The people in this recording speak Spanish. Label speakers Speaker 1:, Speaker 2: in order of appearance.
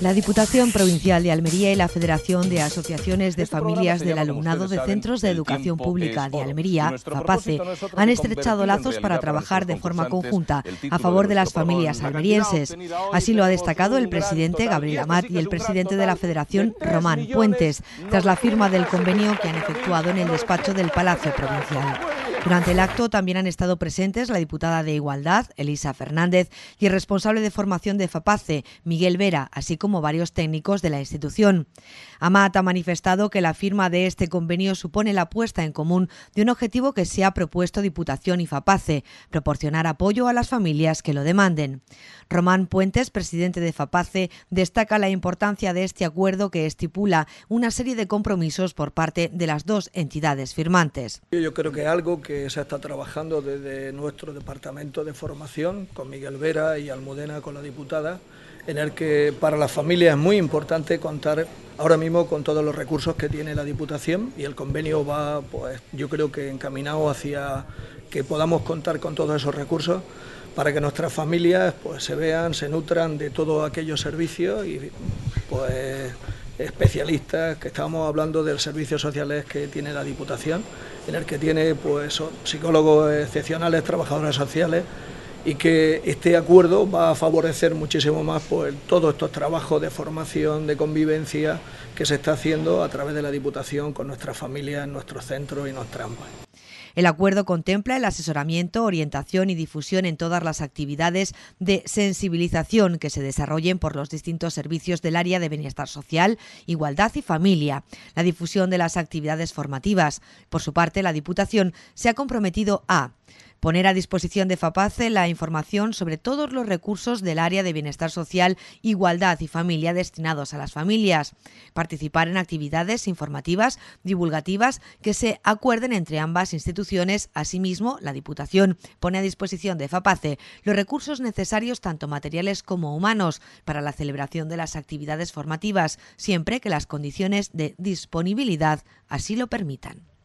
Speaker 1: La Diputación Provincial de Almería y la Federación de Asociaciones de este Familias del Alumnado de Centros de Educación Pública de Almería, FAPACE, han estrechado lazos para trabajar de forma conjunta a favor de las familias almerienses. Así lo ha destacado el presidente Gabriel Amat y el presidente de la Federación, Román Puentes, tras la firma del convenio que han efectuado en el despacho del Palacio Provincial. Durante el acto también han estado presentes la diputada de Igualdad, Elisa Fernández, y el responsable de formación de FAPACE, Miguel Vera, así como varios técnicos de la institución. AMAT ha manifestado que la firma de este convenio supone la puesta en común de un objetivo que se ha propuesto Diputación y FAPACE, proporcionar apoyo a las familias que lo demanden. Román Puentes, presidente de FAPACE, destaca la importancia de este acuerdo que estipula una serie de compromisos por parte de las dos entidades firmantes.
Speaker 2: Yo creo que algo que que se está trabajando desde nuestro departamento de formación, con Miguel Vera y Almudena, con la diputada, en el que para las familias es muy importante contar ahora mismo con todos los recursos que tiene la Diputación y el convenio va, pues yo creo que encaminado hacia que podamos contar con todos esos recursos para que nuestras familias pues se vean, se nutran de todos aquellos servicios y pues especialistas, que estábamos hablando del servicio servicios sociales que tiene la Diputación, en el que tiene pues psicólogos excepcionales, trabajadores sociales, y que este acuerdo va a favorecer muchísimo más pues, todos estos trabajos de formación, de convivencia que se está haciendo a través de la Diputación con nuestras familias, nuestros centros y nuestras
Speaker 1: el acuerdo contempla el asesoramiento, orientación y difusión en todas las actividades de sensibilización que se desarrollen por los distintos servicios del área de bienestar social, igualdad y familia, la difusión de las actividades formativas. Por su parte, la Diputación se ha comprometido a poner a disposición de FAPACE la información sobre todos los recursos del área de bienestar social, igualdad y familia destinados a las familias, participar en actividades informativas, divulgativas que se acuerden entre ambas instituciones. Asimismo, la Diputación pone a disposición de FAPACE los recursos necesarios, tanto materiales como humanos, para la celebración de las actividades formativas, siempre que las condiciones de disponibilidad así lo permitan.